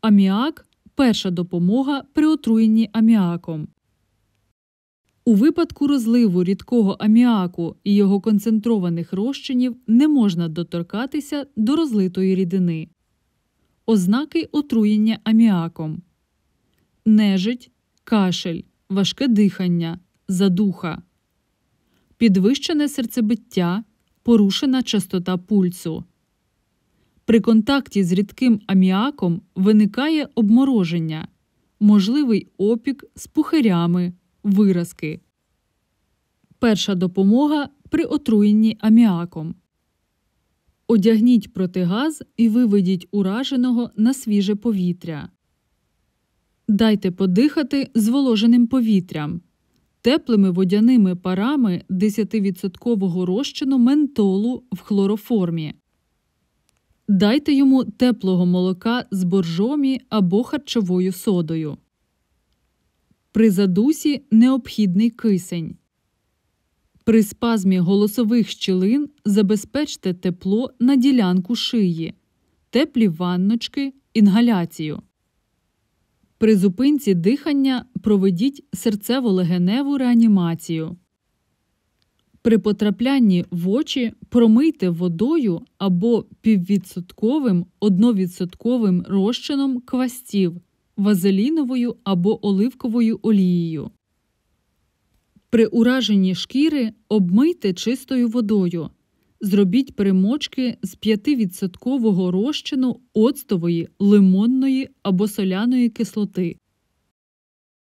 Аміак перша допомога при отруєнні аміаком. У випадку розливу рідкого аміаку і його концентрованих розчинів не можна доторкатися до розлитої рідини. Ознаки отруєння аміаком нежить, кашель, важке дихання, задуха, підвищене серцебиття, порушена частота пульсу. При контакті з рідким аміаком виникає обмороження, можливий опік з пухирями. виразки. Перша допомога при отруєнні аміаком. Одягніть протигаз і виведіть ураженого на свіже повітря. Дайте подихати зволоженим повітрям, теплими водяними парами 10% розчину ментолу в хлороформі. Дайте йому теплого молока з боржомі або харчовою содою. При задусі необхідний кисень. При спазмі голосових щілин забезпечте тепло на ділянку шиї, теплі ванночки, інгаляцію. При зупинці дихання проведіть серцево-легеневу реанімацію. При потраплянні в очі промийте водою або піввідсотковим одновідсотковим розчином квастів, вазеліновою або оливковою олією. При ураженні шкіри обмийте чистою водою. Зробіть перемочки з 5% розчину оцтової, лимонної або соляної кислоти.